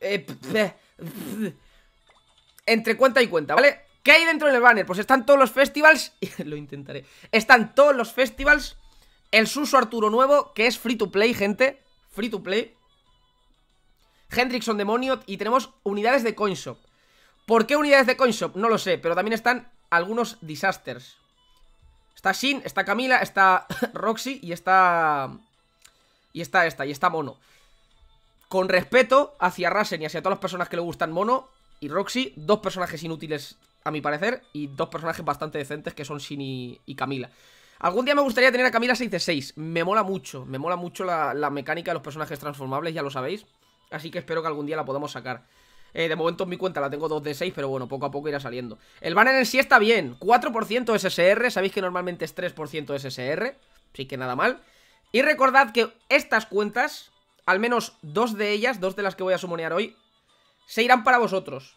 Eh, entre cuenta y cuenta, ¿vale? ¿Qué hay dentro del banner? Pues están todos los festivals Lo intentaré Están todos los festivals El Suso Arturo nuevo, que es free to play, gente Free to play Hendrickson Demonio Y tenemos unidades de Coinshop ¿Por qué unidades de Coinshop? No lo sé, pero también están algunos disasters Está Shin, está Camila, está Roxy y está... Y está esta, y está Mono con respeto hacia Rasen y hacia todas las personas que le gustan Mono y Roxy, dos personajes inútiles a mi parecer y dos personajes bastante decentes que son Shin y, Camila. Algún día me gustaría tener a Camila 6 de 6, me mola mucho, me mola mucho la, mecánica de los personajes transformables, ya lo sabéis, así que espero que algún día la podamos sacar. Eh, de momento en mi cuenta la tengo 2 de 6, pero bueno, poco a poco irá saliendo. El banner en sí está bien, 4% SSR, sabéis que normalmente es 3% SSR, así que nada mal. Y recordad que estas cuentas, al menos dos de ellas, dos de las que voy a sumonear hoy, se irán para vosotros.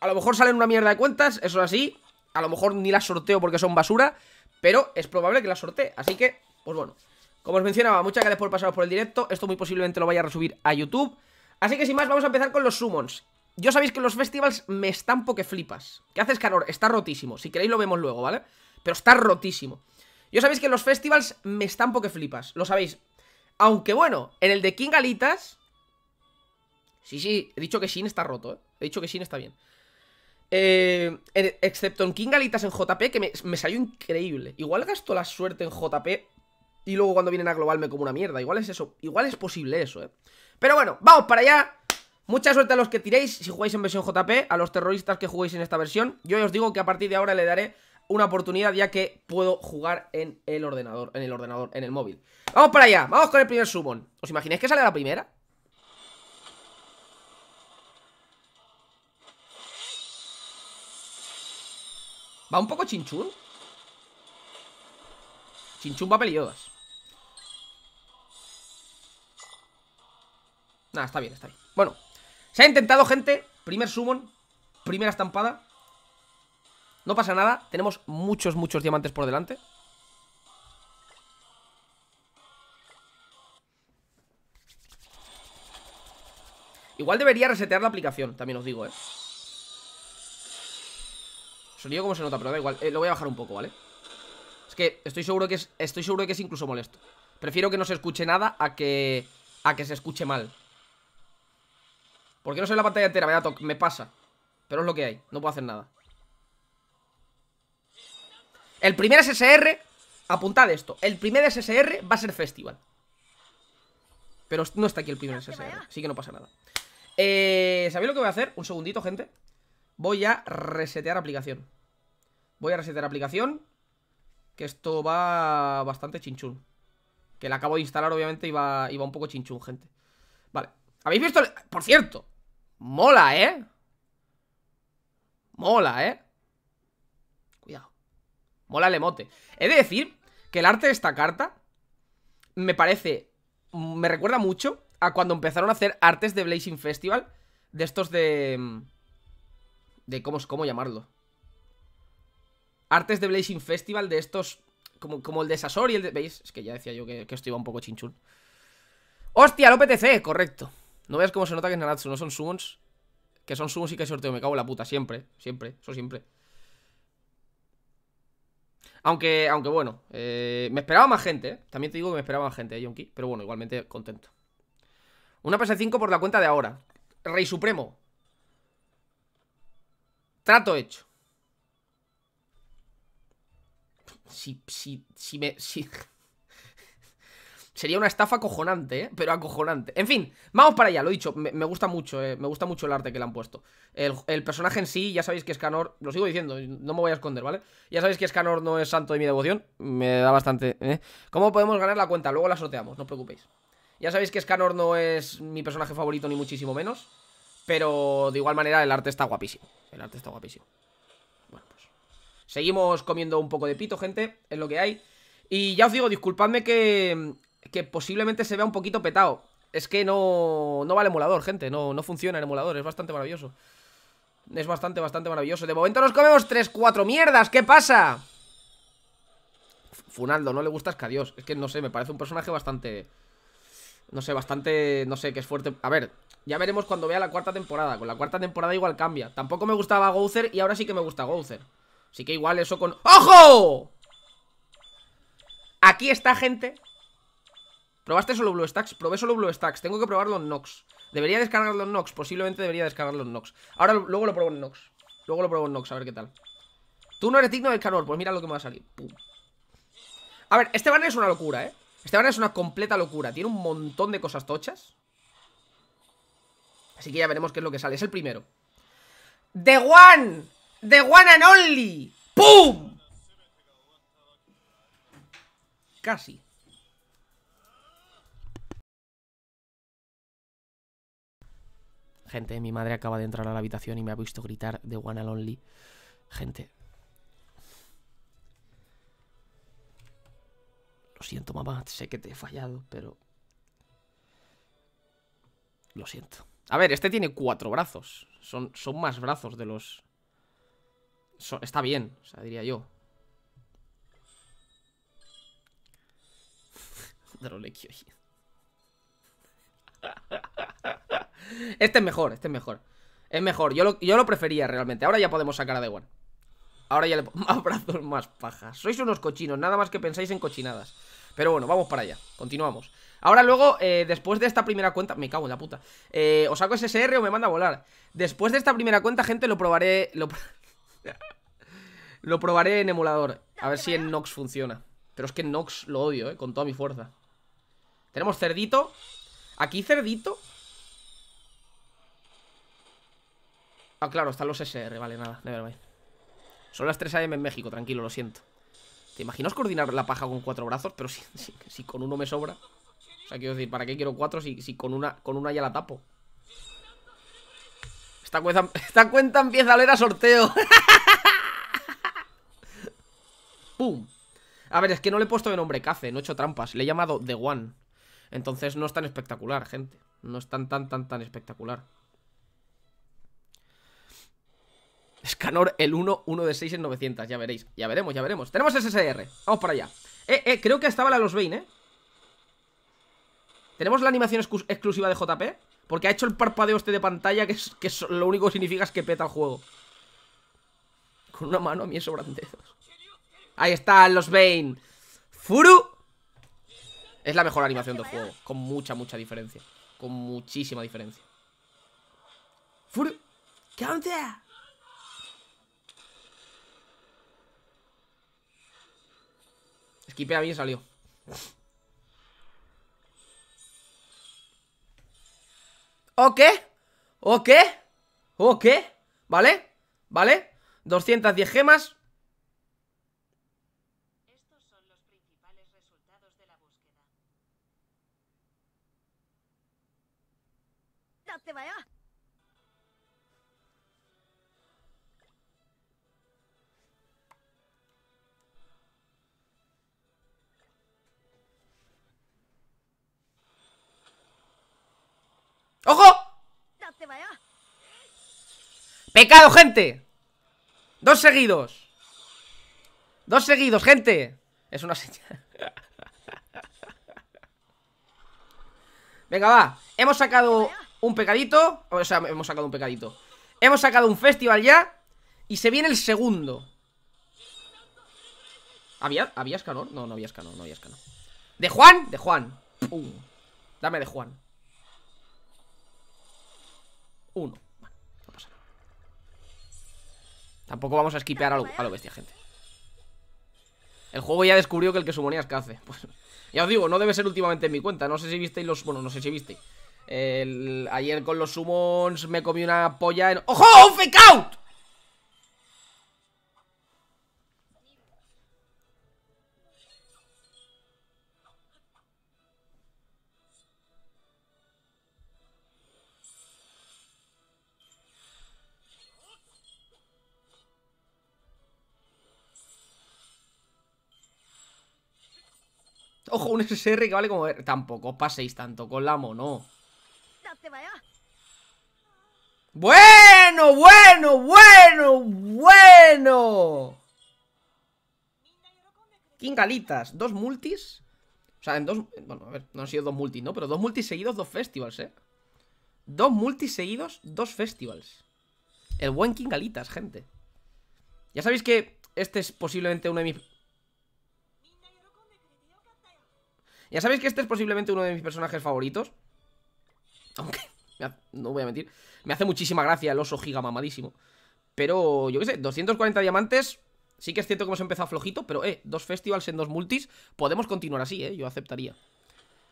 A lo mejor salen una mierda de cuentas, eso es así. A lo mejor ni las sorteo porque son basura, pero es probable que las sortee. Así que, pues bueno. Como os mencionaba, muchas gracias por pasaros por el directo. Esto muy posiblemente lo vaya a resubir a YouTube. Así que sin más, vamos a empezar con los summons. Yo sabéis que los festivals me están que flipas. ¿Qué haces, calor? Está rotísimo. Si queréis lo vemos luego, ¿vale? Pero está rotísimo. Yo sabéis que los festivals me están que flipas. Lo sabéis. Aunque bueno, en el de King Galitas... Sí, sí, he dicho que Shin está roto, ¿eh? He dicho que Shin está bien. Eh, excepto en King Galitas en JP, que me, salió increíble. Igual gasto la suerte en JP y luego cuando vienen a global me como una mierda. Igual es eso, igual es posible eso, ¿eh? Pero bueno, vamos para allá. Mucha suerte a los que tiréis si jugáis en versión JP, a los terroristas que juguéis en esta versión. Yo os digo que a partir de ahora le daré una oportunidad ya que puedo jugar en el ordenador, en el ordenador, en el móvil. ¡Vamos para allá! ¡Vamos con el primer summon! ¿Os imagináis que sale la primera? Va un poco chinchún Chinchún va todas Nada, está bien, está bien Bueno, se ha intentado, gente Primer summon, primera estampada no pasa nada, tenemos muchos, muchos diamantes por delante Igual debería resetear la aplicación, también os digo, eh Sonido como se nota, pero da igual eh, Lo voy a bajar un poco, ¿vale? Es que estoy seguro que es, estoy seguro que es incluso molesto Prefiero que no se escuche nada a que, a que se escuche mal Porque no soy la pantalla entera, me pasa Pero es lo que hay, no puedo hacer nada el primer SSR, apuntad esto, el primer SSR va a ser Festival. Pero no está aquí el primer SSR, así que no pasa nada. Eh, ¿Sabéis lo que voy a hacer? Un segundito, gente. Voy a resetear aplicación. Voy a resetear aplicación. Que esto va bastante chinchún. Que la acabo de instalar, obviamente, Y va un poco chinchún, gente. Vale. ¿Habéis visto? Por cierto. Mola, ¿eh? Mola, ¿eh? Mola el emote. He de decir que el arte de esta carta me parece... Me recuerda mucho a cuando empezaron a hacer artes de Blazing Festival. De estos de... Mm, de cómo, cómo llamarlo. Artes de Blazing Festival de estos... Como, el de Sasori y el de... ¿Veis? Es que ya decía yo que, esto iba un poco chinchul. ¡Hostia, Lo PTC, Correcto. No veas cómo se nota que es Naratsu, no son summons. Que son summons y que hay sorteo. Me cago en la puta, siempre. Siempre, eso siempre. Aunque, aunque bueno, eh, me esperaba más gente, ¿eh? También te digo que me esperaba más gente, eh, Pero bueno, igualmente contento. Una PS5 por la cuenta de ahora. Rey Supremo. Trato hecho. Si, si, si me... Sería una estafa acojonante, ¿eh? Pero acojonante. En fin, vamos para allá, lo he dicho. Me, gusta mucho, eh, me gusta mucho el arte que le han puesto. El, personaje en sí, ya sabéis que Scanor. Lo sigo diciendo, no me voy a esconder, ¿vale? Ya sabéis que Scanor no es santo de mi devoción. Me da bastante... ¿eh? ¿Cómo podemos ganar la cuenta? Luego la sorteamos, no os preocupéis. Ya sabéis que Scanor no es mi personaje favorito ni muchísimo menos. Pero de igual manera el arte está guapísimo. El arte está guapísimo. Bueno, pues... Seguimos comiendo un poco de pito, gente. Es lo que hay. Y ya os digo, disculpadme que que posiblemente se vea un poquito petado. Es que no, no va el emulador, gente. No, no funciona el emulador. Es bastante maravilloso. Es bastante, bastante maravilloso. De momento nos comemos 3, 4 mierdas. ¿Qué pasa? Funaldo, no le gustas que Es que no sé, me parece un personaje bastante... No sé, bastante... No sé, que es fuerte. A ver, ya veremos cuando vea la cuarta temporada. Con la cuarta temporada igual cambia. Tampoco me gustaba Gouther y ahora sí que me gusta Gouther. Así que igual eso con... ¡Ojo! Aquí está, gente. ¿Probaste solo BlueStacks? Probé solo BlueStacks. Tengo que probarlo en Nox. ¿Debería descargarlo en Nox? Posiblemente debería descargarlo en Nox. Ahora luego lo pruebo en Nox. Luego lo pruebo en Nox, a ver qué tal. Tú no eres digno del calor. Pues mira lo que me va a salir. A ver, este banner es una locura, ¿eh? Este banner es una completa locura. Tiene un montón de cosas tochas. Así que ya veremos qué es lo que sale. Es el primero. The One. The One and Only. ¡Pum! Casi. Gente, mi madre acaba de entrar a la habitación y me ha visto gritar de One and Only. Gente. Lo siento, mamá. Sé que te he fallado, pero... Lo siento. A ver, este tiene cuatro brazos. Son, son más brazos de los... está bien, o sea, diría yo. Drolequio. Este es mejor, este es mejor. Es mejor, yo lo, yo lo prefería realmente. Ahora ya podemos sacar a Dewan. Ahora ya le más más pajas. Sois unos cochinos, nada más que pensáis en cochinadas. Pero bueno, vamos para allá, continuamos. Ahora luego, eh, después de esta primera cuenta Me cago en la puta eh, Os saco SSR o me manda a volar Después de esta primera cuenta, gente, lo probaré Lo, lo probaré en emulador A ver si en Nox funciona Pero es que en Nox lo odio, eh, con toda mi fuerza Tenemos cerdito Aquí cerdito Ah, claro, están los SR, vale, nada, verdad, Son las 3 AM en México, tranquilo, lo siento ¿Te imaginas coordinar la paja con cuatro brazos? Pero si, sí, con uno me sobra O sea, quiero decir, ¿para qué quiero cuatro si, si con, una, con una ya la tapo? Esta cuenta, esta cuenta empieza a leer a sorteo ¡Pum! A ver, es que no le he puesto de nombre café, no he hecho trampas Le he llamado The One Entonces no es tan espectacular, gente No es tan, tan, tan, tan espectacular Canor el 1, 1 de 6 en 900 Ya veréis, ya veremos, ya veremos Tenemos SSR, vamos para allá Eh, eh, creo que estaba la Los Bane, eh Tenemos la animación exclusiva de JP Porque ha hecho el parpadeo este de pantalla Que, es, lo único que significa es que peta el juego Con una mano a mí es sobrante. Ahí está, Los Bane Furu Es la mejor animación del juego Con mucha, mucha diferencia Con muchísima diferencia Furu ¿Qué onda? esquipea bien salió. ¿O qué? ¿O qué? ¿O qué? ¿Vale? ¿Vale? 210 gemas. Estos son los principales resultados de la búsqueda. vaya Pecado, gente Dos seguidos Dos seguidos, gente Es una señal Venga, va Hemos sacado un pecadito O sea, hemos sacado un pecadito Hemos sacado un festival ya Y se viene el segundo ¿Había, ¿había No, no había escano no había ¿De Juan? De Juan Dame de Juan Uno Tampoco vamos a esquipear a lo, a lo bestia, gente El juego ya descubrió que el que que hace Pues ya os digo, no debe ser últimamente en mi cuenta No sé si visteis los... Bueno, no sé si visteis el, Ayer con los summons me comí una polla en... ¡Ojo! fake out! Ojo, un SSR que vale como... Tampoco paséis tanto con la mono. Bueno, bueno, bueno, bueno. Kingalitas. dos multis. O sea, en dos... Bueno, a ver, no han sido dos multis, ¿no? Pero dos multis seguidos, dos festivals, ¿eh? Dos multis seguidos, dos festivals. El buen Kingalitas, gente. Ya sabéis que este es posiblemente uno de mis Ya sabéis que este es posiblemente uno de mis personajes favoritos. Aunque, no voy a mentir. Me hace muchísima gracia el oso gigamamadísimo Pero, yo qué sé, 240 diamantes. Sí que es cierto que hemos empezado flojito, pero, eh, dos festivals en dos multis. Podemos continuar así, eh, yo aceptaría.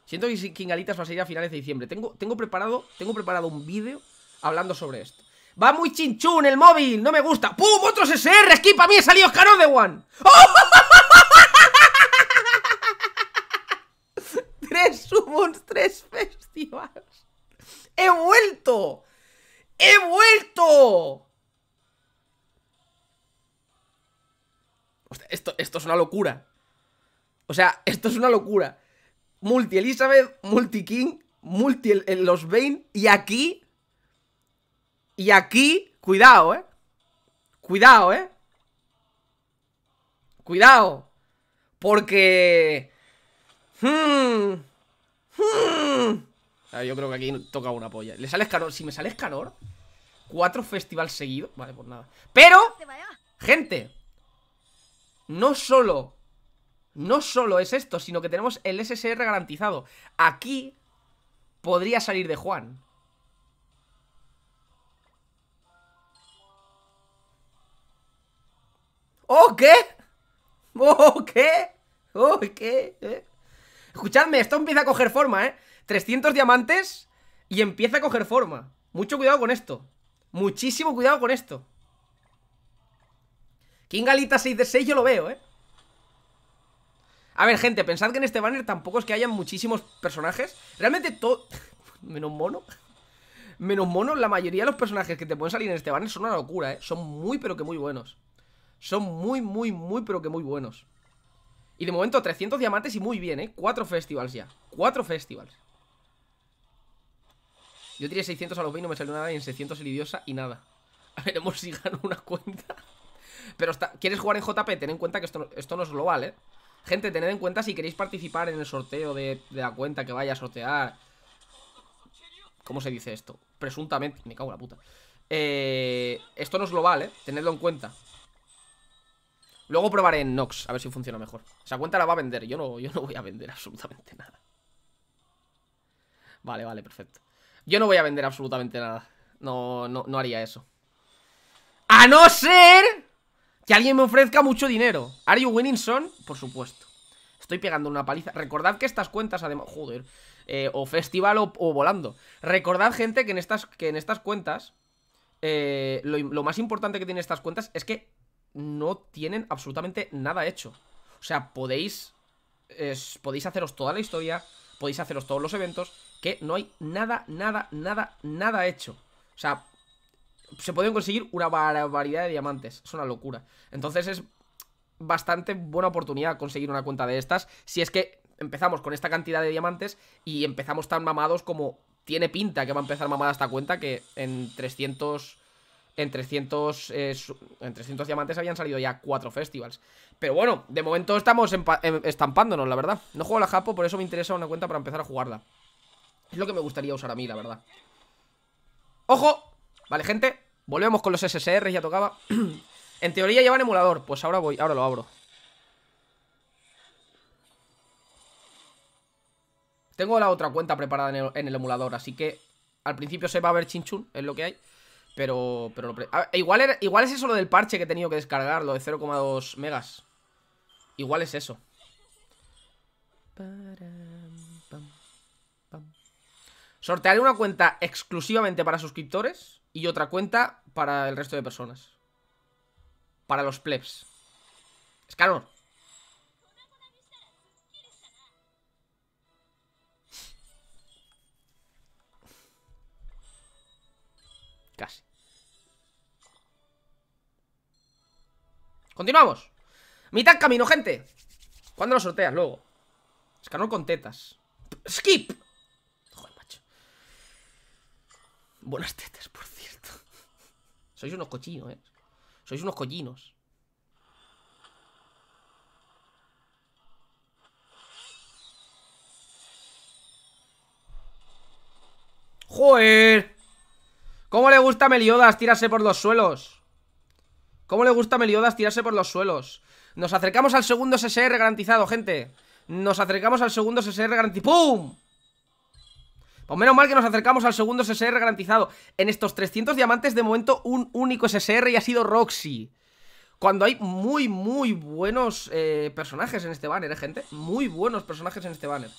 Siento que Kingalitas va a salir a finales de diciembre. Tengo, tengo preparado, tengo preparado un vídeo hablando sobre esto. Va muy chinchún el móvil, no me gusta. ¡Pum! ¡Otros SR! ¡Aquí para mí ha salido Oscar one ¡Oh! tres Summons, tres festivals. ¡He vuelto! ¡He vuelto! esto, esto es una locura. O sea, esto es una locura. Multi Elizabeth, multi King, multi los Bane y aquí... Y aquí... Cuidado, ¿eh? Cuidado, ¿eh? Cuidado. Porque... Hmm. hmm. yo creo que aquí toca una polla. ¿Le sales calor? Si me sale calor, cuatro festivales seguidos. Vale, pues nada. Pero, gente, no solo, no solo es esto, sino que tenemos el SSR garantizado. Aquí podría salir de Juan. ¿Oh, qué? ¿Oh, qué? ¿Oh, qué? ¿Eh? Escuchadme, esto empieza a coger forma, ¿eh? 300 diamantes y empieza a coger forma. Mucho cuidado con esto. Muchísimo cuidado con esto. Kingalita Galita 6 de 6 yo lo veo, ¿eh? A ver, gente, pensad que en este banner tampoco es que hayan muchísimos personajes. Realmente todo... Menos mono. Menos mono, la mayoría de los personajes que te pueden salir en este banner son una locura, ¿eh? Son muy, pero que muy buenos. Son muy, muy, muy, pero que muy buenos. Y de momento 300 diamantes y muy bien, ¿eh? Cuatro festivals ya, cuatro festivals Yo tiré 600 a los 20 y no me salió nada Y en 600 el y nada A veremos si gano una cuenta Pero ¿quieres jugar en JP? Ten en cuenta que esto, esto no es global, ¿eh? Gente, tened en cuenta si queréis participar en el sorteo de, la cuenta que vaya a sortear ¿Cómo se dice esto? Presuntamente, me cago en la puta eh, Esto no es global, ¿eh? Tenedlo en cuenta Luego probaré en Nox, a ver si funciona mejor. Esa cuenta la va a vender, yo no, yo no voy a vender absolutamente nada. Vale, vale, perfecto. Yo no voy a vender absolutamente nada. No, no, no haría eso. A no ser que alguien me ofrezca mucho dinero. ¿Are you winning, son? Por supuesto. Estoy pegando una paliza. Recordad que estas cuentas, además... Joder. Eh, o festival o, volando. Recordad, gente, que en estas, que en estas cuentas... Eh, lo, lo más importante que tienen estas cuentas es que no tienen absolutamente nada hecho. O sea, podéis, podéis haceros toda la historia, podéis haceros todos los eventos, que no hay nada, nada, nada, nada hecho. O sea, se pueden conseguir una barbaridad de diamantes, es una locura. Entonces es bastante buena oportunidad conseguir una cuenta de estas, si es que empezamos con esta cantidad de diamantes y empezamos tan mamados como tiene pinta que va a empezar mamada esta cuenta, que en 300 en 300, eh, en 300 diamantes habían salido ya cuatro festivals. Pero bueno, de momento estamos em, estampándonos, la verdad. No juego la Japo, por eso me interesa una cuenta para empezar a jugarla. Es lo que me gustaría usar a mí, la verdad. ¡Ojo! Vale, gente, volvemos con los SSR, ya tocaba. en teoría el emulador, pues ahora voy, ahora lo abro. Tengo la otra cuenta preparada en el emulador, así que al principio se va a ver chinchun, es lo que hay. Pero, igual, igual es eso lo del parche que he tenido que descargar, lo de 0,2 megas. Igual es eso. Sortearé una cuenta exclusivamente para suscriptores y otra cuenta para el resto de personas. Para los plebs. Es Casi. Continuamos Mitad camino, gente ¿Cuándo lo sorteas luego? Escanor con tetas ¡Skip! Joder, macho Buenas tetas, por cierto Sois unos cochinos, eh Sois unos collinos ¡Joder! ¿Cómo le gusta a Meliodas tirarse por los suelos? ¿Cómo le gusta a Meliodas tirarse por los suelos? Nos acercamos al segundo SSR garantizado, gente. Nos acercamos al segundo SSR garantizado. ¡Pum! Pues menos mal que nos acercamos al segundo SSR garantizado. En estos 300 diamantes, de momento, un único SSR y ha sido Roxy. Cuando hay muy, muy buenos eh, personajes en este banner, ¿eh, gente? Muy buenos personajes en este banner.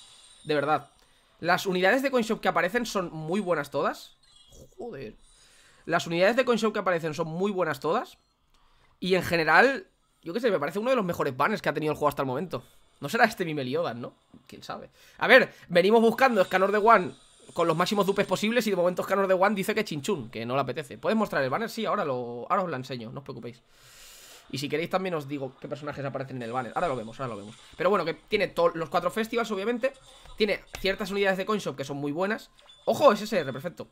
De verdad. Las unidades de CoinShop que aparecen son muy buenas todas. Joder. Las unidades de CoinShop que aparecen son muy buenas todas. Y en general, yo qué sé, me parece uno de los mejores banners que ha tenido el juego hasta el momento. No será este mi ¿no? ¿Quién sabe? A ver, venimos buscando Scanner de One con los máximos dupes posibles y de momento Scanner de One dice que Chinchun, que no le apetece. ¿Puedes mostrar el banner? Sí, ahora, lo, ahora os lo enseño, no os preocupéis. Y si queréis también os digo qué personajes aparecen en el banner. Ahora lo vemos, ahora lo vemos. Pero bueno, que tiene los cuatro festivals, obviamente. Tiene ciertas unidades de coinshop que son muy buenas. ¡Ojo! SSR, perfecto.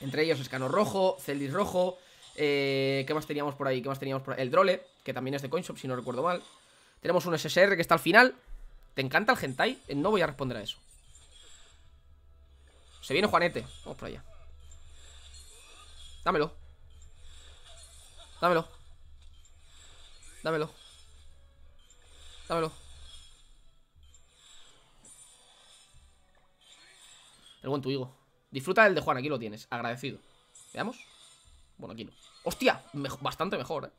Entre ellos Scanner Rojo, Celdis Rojo, eh, ¿Qué más teníamos por ahí? ¿Qué más teníamos por ahí? El Drole, que también es de Coinshop, si no recuerdo mal. Tenemos un SSR que está al final. ¿Te encanta el hentai? Eh, no voy a responder a eso. Se viene Juanete. Vamos por allá. Dámelo. Dámelo. Dámelo. Dámelo. El buen tu higo. Disfruta del de Juan, aquí lo tienes. Agradecido. ¿Veamos? Bueno, aquí no. ¡Hostia! bastante mejor, ¿eh?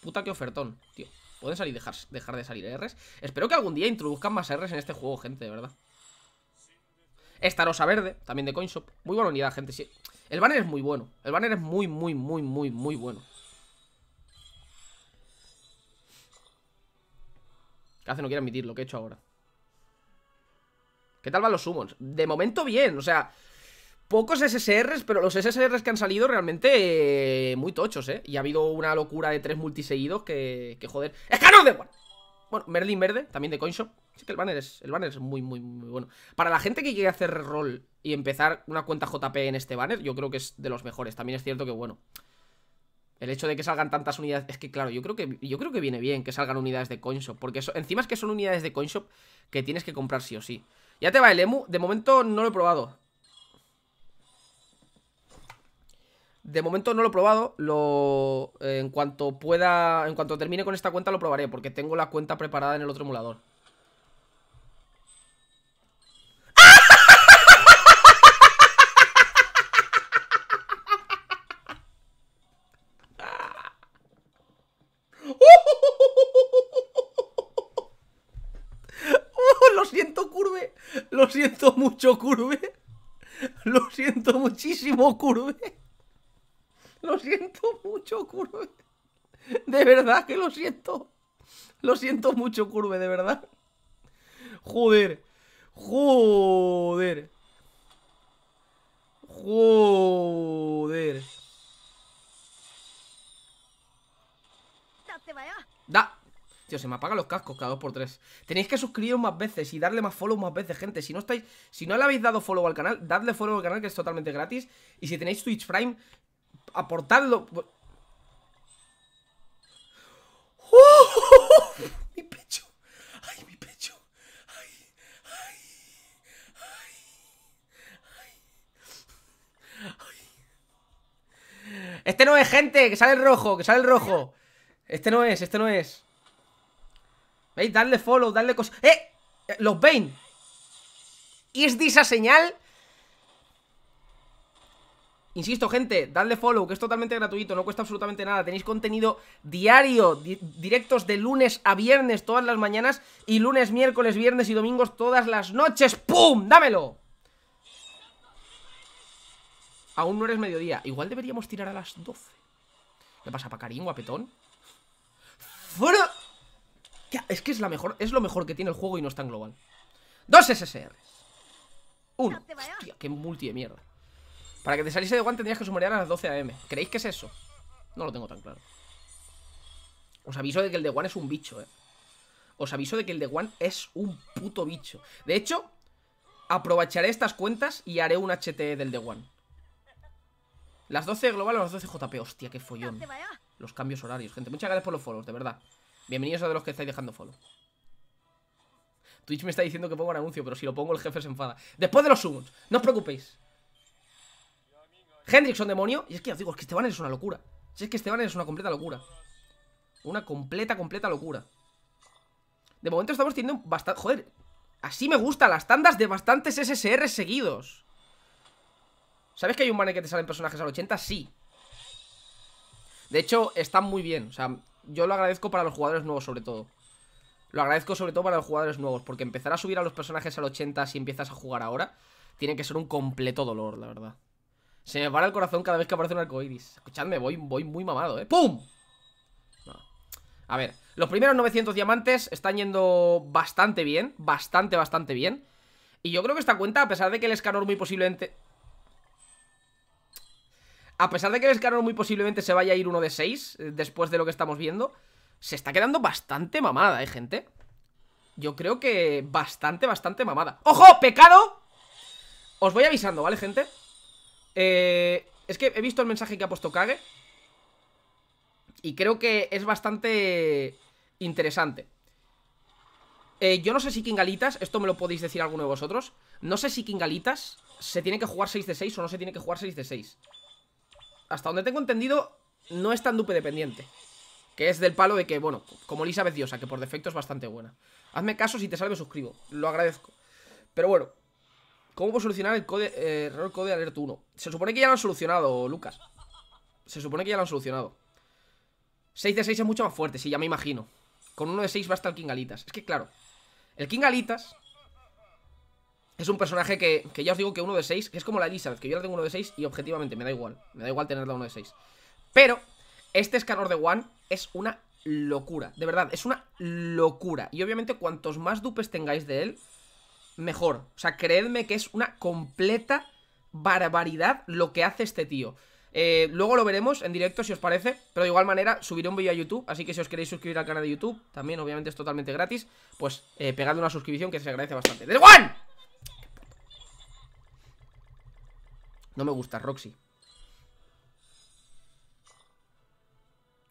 Puta que ofertón, tío. Pueden salir dejar, dejar de salir Rs. Espero que algún día introduzcan más Rs en este juego, gente, de verdad. Esta rosa verde, también de Coinshop. Muy buena unidad, gente. Sí. El banner es muy bueno. El banner es muy, muy, muy, muy, muy bueno. Casi no quiero admitir lo que he hecho ahora. ¿Qué tal van los summons? De momento bien, o sea, Pocos SSRs, pero los SSRs que han salido realmente eh, muy tochos, ¿eh? Y ha habido una locura de tres multiseguidos que, que joder. ¡Es de bueno! Merlin Verde, también de Coinshop. Sí que el banner es, el banner es muy, muy, muy bueno. Para la gente que quiere hacer rol y empezar una cuenta JP en este banner, yo creo que es de los mejores. También es cierto que, bueno, el hecho de que salgan tantas unidades. Es que, claro, yo creo que, yo creo que viene bien que salgan unidades de Coinshop. Porque encima es que son unidades de Coinshop que tienes que comprar sí o sí. Ya te va el Emu. De momento no lo he probado. De momento no lo he probado, lo, eh, en cuanto pueda, en cuanto termine con esta cuenta lo probaré, porque tengo la cuenta preparada en el otro emulador. Oh, lo siento, Curve. Lo siento mucho, Curve. Lo siento muchísimo, Curve. De verdad que lo siento. Lo siento mucho, Curve, de verdad. Joder. Joder. Joder. Da. Tío, se me apagan los cascos cada 2 por 3 Tenéis que suscribiros más veces y darle más follow más veces, gente Si no estáis, si no le habéis dado follow al canal Dadle follow al canal que es totalmente gratis Y si tenéis Twitch Prime Aportadlo Este no es, gente, que sale el rojo, que sale el rojo. Este no es, este no es. ¿Veis? Darle follow, darle cosas. ¡Eh! Los Bane. ¿Y es de esa señal? Insisto, gente, dadle follow, que es totalmente gratuito, no cuesta absolutamente nada. Tenéis contenido diario, directos de lunes a viernes todas las mañanas y lunes, miércoles, viernes y domingos todas las noches. ¡Pum! ¡Dámelo! Aún no eres mediodía. Igual deberíamos tirar a las 12. ¿Qué pasa, Pacarín, guapetón? ¡Fuera! Es que es, la mejor, es lo mejor que tiene el juego y no es tan global. Dos SSR. Uno. Hostia, qué multi de mierda. Para que te saliese de One tendrías que sumarear a las 12 AM. ¿Creéis que es eso? No lo tengo tan claro. Os aviso de que el de One es un bicho, eh. Os aviso de que el de One es un puto bicho. De hecho, aprovecharé estas cuentas y haré un HT e del de One. Las 12 globales o las 12 JP. Hostia, qué follón. Los cambios horarios, gente. Muchas gracias por los follows, de verdad. Bienvenidos a los que estáis dejando follow. Twitch me está diciendo que pongo un anuncio, pero si lo pongo el jefe se enfada. Después de los subos, no os preocupéis. Hendrickson, demonio. Y es que os digo, es que Esteban es una locura. Si es que Esteban es una completa locura. Una completa, completa locura. De momento estamos teniendo bastante... Joder, así me gustan las tandas de bastantes SSR seguidos. ¿Sabes que hay un banner que te salen personajes al 80? Sí. De hecho, están muy bien. O sea, yo lo agradezco para los jugadores nuevos sobre todo. Lo agradezco sobre todo para los jugadores nuevos, porque empezar a subir a los personajes al 80 si empiezas a jugar ahora, tiene que ser un completo dolor, la verdad. Se me para el corazón cada vez que aparece un arcoiris. Escuchadme, voy, voy muy mamado, ¿eh? ¡Pum! A ver, los primeros 900 diamantes están yendo bastante bien. Bastante, bastante bien. Y yo creo que esta cuenta, a pesar de que el escanor muy posiblemente... A pesar de que el escarón muy posiblemente se vaya a ir uno de 6 eh, después de lo que estamos viendo, se está quedando bastante mamada, ¿eh, gente? Yo creo que bastante, bastante mamada. ¡Ojo! ¡Pecado! Os voy avisando, ¿vale, gente? Eh, es que he visto el mensaje que ha puesto Kage. Y creo que es bastante interesante. Eh, yo no sé si Kingalitas, esto me lo podéis decir alguno de vosotros. No sé si Kingalitas se tiene que jugar 6 de 6 o no se tiene que jugar 6 de 6 hasta donde tengo entendido, no es tan dupe dependiente. Que es del palo de que, bueno, como Elizabeth Diosa, que por defecto es bastante buena. Hazme caso, si te salve suscribo, lo agradezco. Pero bueno, ¿cómo puedo solucionar el eh, error code alert 1? Se supone que ya lo han solucionado, Lucas. Se supone que ya lo han solucionado. 6 de 6 es mucho más fuerte, sí, ya me imagino. Con uno de 6 va a el King Galitas. Es que claro, el King Galitas... Es un personaje que, que ya os digo que uno de seis que es como la Elizabeth, que yo la tengo uno de seis y objetivamente me da igual. Me da igual tenerla uno de seis Pero este escanor de One es una locura, de verdad, es una locura. Y obviamente cuantos más dupes tengáis de él, mejor. O sea, creedme que es una completa barbaridad lo que hace este tío. Eh, luego lo veremos en directo si os parece, pero de igual manera subiré un vídeo a YouTube, así que si os queréis suscribir al canal de YouTube, también obviamente es totalmente gratis, pues eh, pegadle una suscripción que se agradece bastante. ¡De One! No me gusta, Roxy.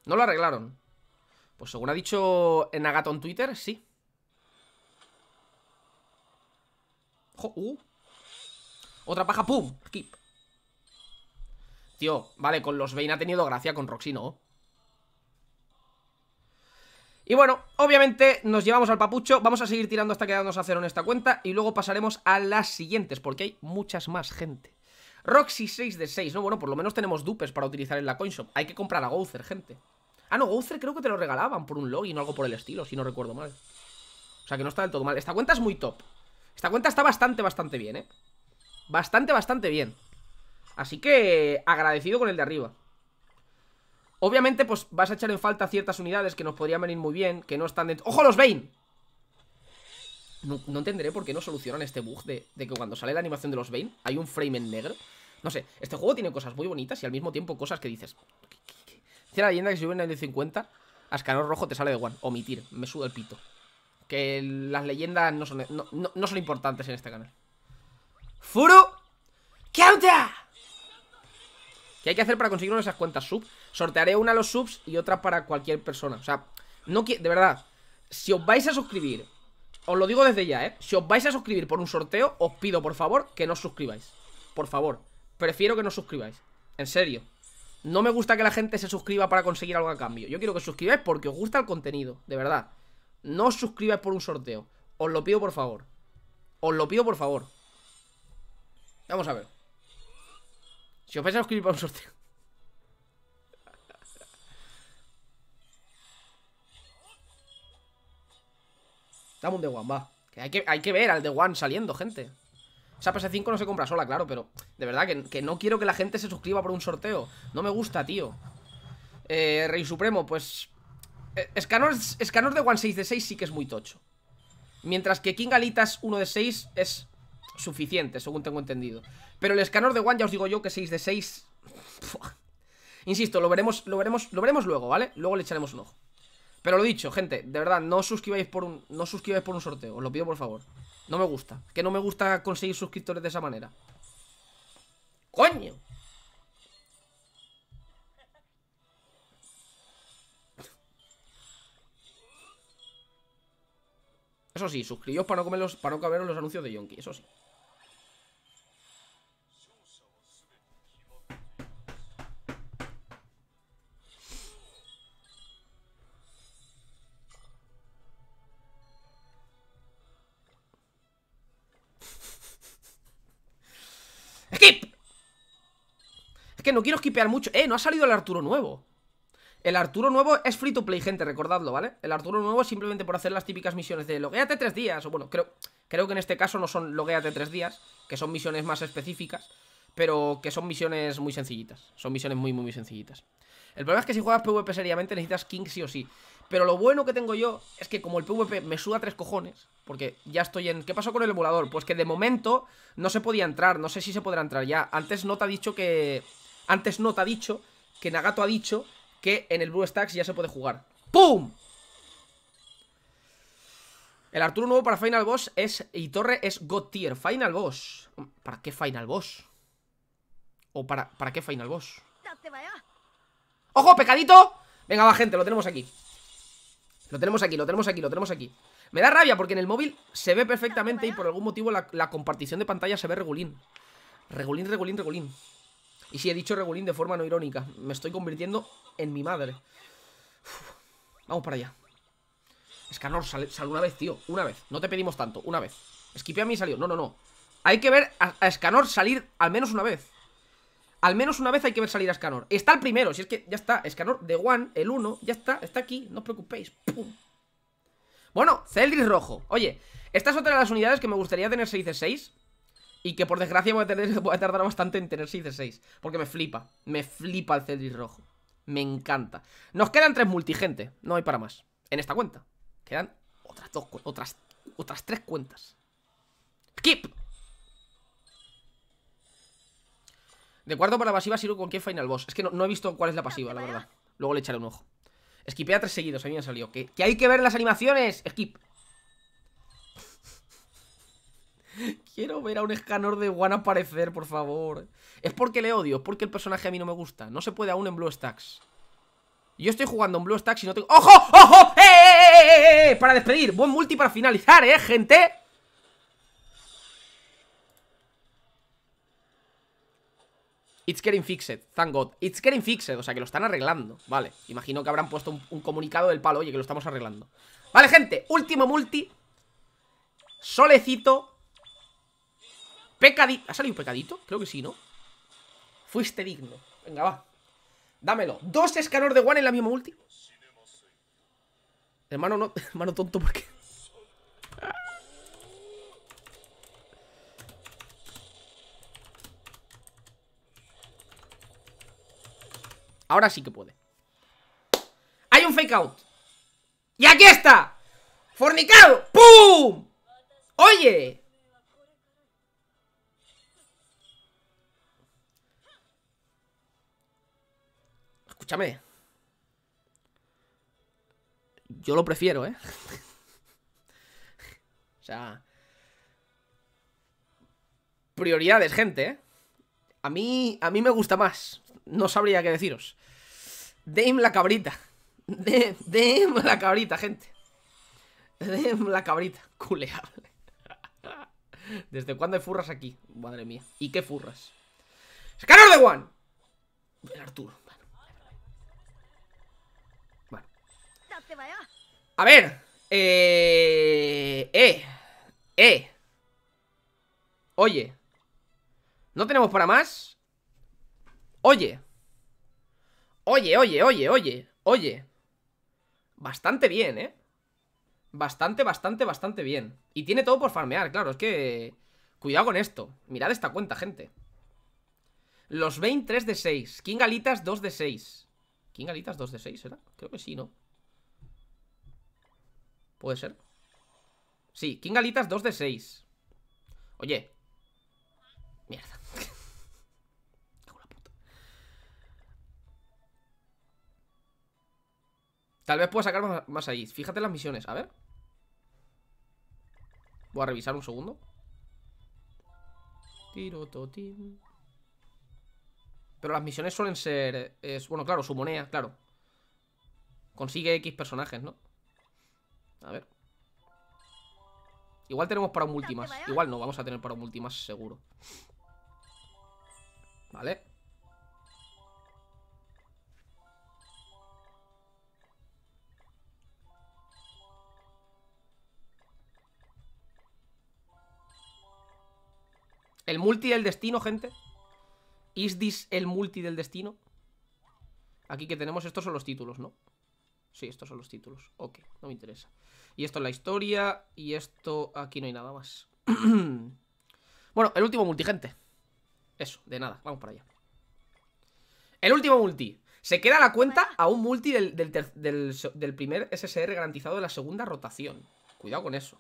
No lo arreglaron. Pues según ha dicho en Nagato en Twitter, sí. Uh. Otra paja, ¡pum! Skip. Tío, vale, con los Vein ha tenido gracia, con Roxy no. Y bueno, obviamente nos llevamos al papucho, vamos a seguir tirando hasta quedarnos a cero en esta cuenta y luego pasaremos a las siguientes porque hay muchas más gente. Roxy 6 de 6, ¿no? Bueno, por lo menos tenemos dupes para utilizar en la coinshop. Hay que comprar a Gouther, gente. Ah, no, Gouther creo que te lo regalaban por un login o algo por el estilo, si no recuerdo mal. O sea, que no está del todo mal. Esta cuenta es muy top. Esta cuenta está bastante, bastante bien, ¿eh? Bastante, bastante bien. Así que agradecido con el de arriba. Obviamente, pues vas a echar en falta ciertas unidades que nos podrían venir muy bien, que no están dentro... ¡Ojo los Bane! No, entenderé por qué no solucionan este bug de, que cuando sale la animación de los Bane hay un frame en negro. No sé, este juego tiene cosas muy bonitas y al mismo tiempo cosas que dices... la leyenda que si en el 50, a rojo te sale de one. Omitir, me suda el pito. Que las leyendas no son, no, son importantes en este canal. FURO ¡Counter! ¿Qué hay que hacer para conseguir una de esas cuentas sub? Sortearé una a los subs y otra para cualquier persona. O sea, no de verdad, si os vais a suscribir os lo digo desde ya, ¿eh? Si os vais a suscribir por un sorteo, os pido, por favor, que no os suscribáis. Por favor. Prefiero que no os suscribáis. En serio. No me gusta que la gente se suscriba para conseguir algo a cambio. Yo quiero que os suscribáis porque os gusta el contenido, de verdad. No os suscribáis por un sorteo. Os lo pido, por favor. Os lo pido, por favor. Vamos a ver. Si os vais a suscribir por un sorteo... Dame un The One, va hay, que ver al The One saliendo, gente Esa PS5 no se compra sola, claro, pero De verdad, que, que, no quiero que la gente se suscriba por un sorteo No me gusta, tío eh, Rey Supremo, pues eh, Scanner escanor de One 6 de 6 sí que es muy tocho Mientras que King Galitas 1 de 6 es suficiente, según tengo entendido. Pero el Scanner de One, ya os digo yo que 6 de 6... Insisto, lo veremos, lo veremos, lo veremos luego, ¿vale? Luego le echaremos un ojo. Pero lo dicho, gente, de verdad, no os suscribáis por un, no por un sorteo, os lo pido por favor. No me gusta, que no me gusta conseguir suscriptores de esa manera. ¡Coño! Eso sí, suscribíos para no comer los, para no los anuncios de Yonki, eso sí. que no quiero skipear mucho. ¡Eh! No ha salido el Arturo nuevo. El Arturo nuevo es free to play, gente, recordadlo, ¿vale? El Arturo nuevo es simplemente por hacer las típicas misiones de logueate tres días. O bueno, creo, creo que en este caso no son logueate tres días, que son misiones más específicas, pero que son misiones muy sencillitas. Son misiones muy, muy, muy sencillitas. El problema es que si juegas PvP seriamente necesitas King sí o sí. Pero lo bueno que tengo yo es que como el PvP me suda tres cojones, porque ya estoy en... ¿Qué pasó con el emulador? Pues que de momento no se podía entrar, no sé si se podrá entrar ya. Antes no te ha dicho que antes te ha dicho que Nagato ha dicho que en el Blue Stacks ya se puede jugar. ¡Pum! El Arturo nuevo para Final Boss es... Y Torre es God Tier. Final Boss. ¿Para qué Final Boss? ¿O para, para qué Final Boss? ¡Ojo, pecadito! Venga, va, gente, lo tenemos aquí. Lo tenemos aquí, lo tenemos aquí, lo tenemos aquí. Me da rabia porque en el móvil se ve perfectamente y por algún motivo la, la compartición de pantalla se ve regulín. Regulín, regulín, regulín. Y si he dicho regulín de forma no irónica. Me estoy convirtiendo en mi madre. vamos para allá. Escanor, sal, una vez, tío. Una vez. No te pedimos tanto. Una vez. Esquipe a mí y salió. No, no, no. Hay que ver a, Escanor salir al menos una vez. Al menos una vez hay que ver salir a Escanor. Está el primero. Si es que ya está. Escanor de One, el uno. Ya está. Está aquí. No os preocupéis. Bueno, Celdris rojo. Oye, esta es otra de las unidades que me gustaría tener 6 de 6. Y que por desgracia voy a, tardar bastante en tener 6 de 6. Porque me flipa. Me flipa el Cedric rojo. Me encanta. Nos quedan tres multigente. No hay para más. En esta cuenta. Quedan otras dos, otras, otras tres cuentas. ¡Skip! De cuarto para pasiva sirvo con qué final boss. Es que no, he visto cuál es la pasiva, la verdad. Luego le echaré un ojo. Skipea tres seguidos, a mí me salió. Que, que hay que ver las animaciones. Skip. Quiero ver a un escanor de One aparecer, por favor. Es porque le odio, es porque el personaje a mí no me gusta. No se puede aún en Blue Stacks. Yo estoy jugando en Blue Stacks y no tengo... ¡Ojo! ¡Ojo! ¡Eh, eh, eh, ¡Eh, Para despedir. Buen multi para finalizar, ¿eh, gente? It's getting fixed, thank God. It's getting fixed, o sea que lo están arreglando. Vale, imagino que habrán puesto un, un comunicado del palo, oye, que lo estamos arreglando. Vale, gente, último multi. Solecito Pecadito. ¿Ha salido un pecadito? Creo que sí, ¿no? Fuiste digno. Venga, va. Dámelo. Dos escanor de One en la misma multi. Hermano, no. Hermano tonto, ¿por qué? Ahora sí que puede. Hay un fake out. ¡Y aquí está! ¡Fornicado! ¡Pum! ¡Oye! escúchame. Yo lo prefiero, ¿eh? o sea... Prioridades, gente, ¿eh? A mí, a mí me gusta más. No sabría qué deciros. Dame la cabrita. Dame, la cabrita, gente. Dame la cabrita. Culeable. ¿Desde cuándo hay furras aquí? Madre mía. ¿Y qué furras? ¡Scanor de One! Arturo. Este, A ver. Eh. Eh. Eh. Oye. ¿No tenemos para más? Oye. Oye, oye, oye, oye. Oye. Bastante bien, ¿eh? Bastante, bastante, bastante bien. Y tiene todo por farmear, claro. Es que... Cuidado con esto. Mirad esta cuenta, gente. Los 3 de 6. King Galitas 2 de 6. ¿King Galitas 2 de 6 era? Creo que sí, ¿no? ¿Puede ser? Sí, King Galitas 2 de 6 Oye Mierda Tal vez pueda sacar más ahí Fíjate las misiones, a ver Voy a revisar un segundo Tiro, Pero las misiones suelen ser eh, es, Bueno, claro, su moneda, claro Consigue X personajes, ¿no? A ver. Igual tenemos para un multi Igual no, vamos a tener para un multi seguro. Vale. El multi del destino, gente. ¿Is this el multi del destino? Aquí que tenemos estos son los títulos, ¿no? Sí, estos son los títulos. Ok, no me interesa. Y esto es la historia. Y esto aquí no hay nada más. bueno, el último gente Eso, de nada. Vamos para allá. El último multi. Se queda la cuenta a un multi del, primer SSR garantizado de la segunda rotación. Cuidado con eso.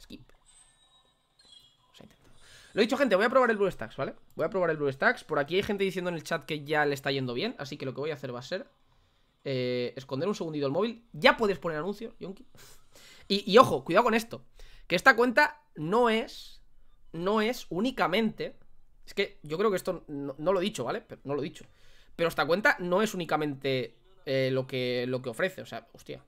Skip. Lo he dicho, gente, voy a probar el Blue Stacks, ¿vale? Voy a probar el Blue Stacks. Por aquí hay gente diciendo en el chat que ya le está yendo bien. Así que lo que voy a hacer va a ser eh, esconder un segundito el móvil. Ya puedes poner anuncio, Y, ojo, cuidado con esto. Que esta cuenta no es. No es únicamente. Es que yo creo que esto no, lo he dicho, ¿vale? no lo he dicho. Pero esta cuenta no es únicamente eh, lo, que, lo que ofrece. O sea, hostia.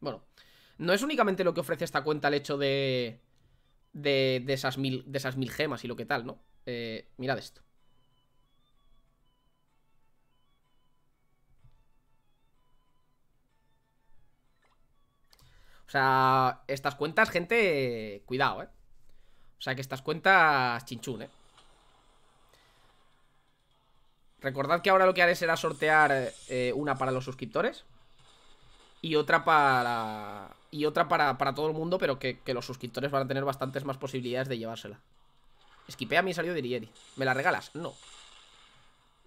Bueno, no es únicamente lo que ofrece esta cuenta el hecho de. de esas mil gemas y lo que tal, ¿no? Eh, mirad esto. O sea, estas cuentas, gente, cuidado, ¿eh? O sea, que estas cuentas chinchún, ¿eh? Recordad que ahora lo que haré será sortear eh, una para los suscriptores y otra para y otra para, todo el mundo, pero que los suscriptores van a tener bastantes más posibilidades de llevársela. Esquipea a mí salió de ¿Me la regalas? No.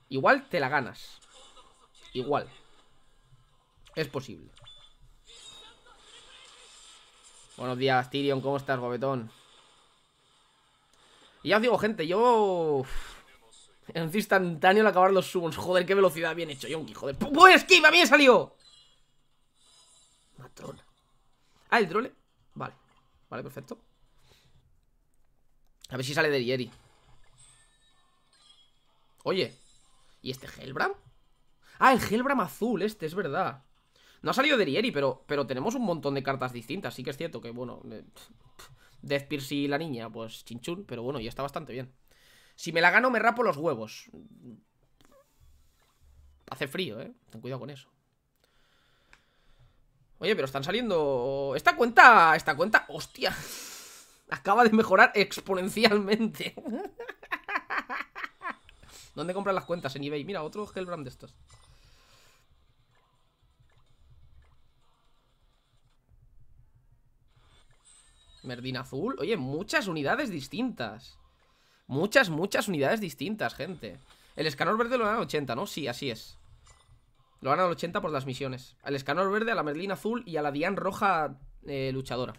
Igual te la ganas. Igual. Es posible. Buenos días, Tyrion. ¿Cómo estás, Bobetón? Y ya os digo, gente, yo... En un instantáneo al acabar los sums, Joder, qué velocidad bien hecho, Yonki, joder. ¡Pues esquiva! ¡Bien salió! Matrona. Ah, el trole. Vale. Vale, perfecto. A ver si sale de Yeri Oye, ¿y este Helbram? Ah, el Helbram azul, este, es verdad. No ha salido de Rieri, pero, pero tenemos un montón de cartas distintas. Sí que es cierto que, bueno, eh, Death Pierce y la niña, pues chinchún, pero bueno, ya está bastante bien. Si me la gano, me rapo los huevos. Hace frío, ¿eh? Ten cuidado con eso. Oye, pero están saliendo... Esta cuenta... Esta cuenta... ¡Hostia! acaba de mejorar exponencialmente. ¿Dónde compran las cuentas? En eBay. Mira, otro Hellbrand de estos. Merdina azul. Oye, muchas unidades distintas. Muchas, muchas unidades distintas, gente. El escanor verde lo dan al 80, ¿no? Sí, así es. Lo dan al 80 por las misiones. Al escanor verde, a la Merlín azul y a la dian roja eh, luchadora.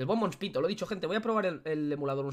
El Bon lo he dicho, gente. Voy a probar el, emulador